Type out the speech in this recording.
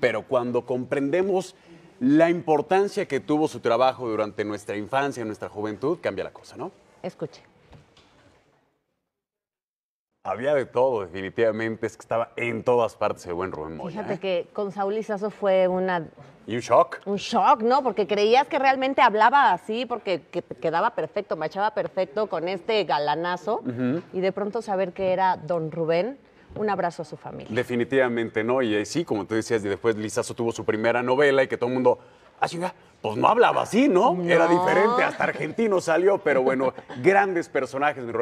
pero cuando comprendemos la importancia que tuvo su trabajo durante nuestra infancia, nuestra juventud, cambia la cosa, ¿no? Escuche. Había de todo, definitivamente. Es que estaba en todas partes el buen Rubén Moya. Fíjate ¿eh? que con Saúl Izazo fue una. ¿Y un shock? Un shock, ¿no? Porque creías que realmente hablaba así, porque quedaba perfecto, machaba perfecto con este galanazo. Y de pronto saber que era don Rubén un abrazo a su familia. Definitivamente, ¿no? Y, sí, como tú decías, y después Lizazo tuvo su primera novela y que todo el mundo, ah, pues no hablaba así, ¿no? Era diferente, hasta argentino salió, pero bueno, grandes personajes, mi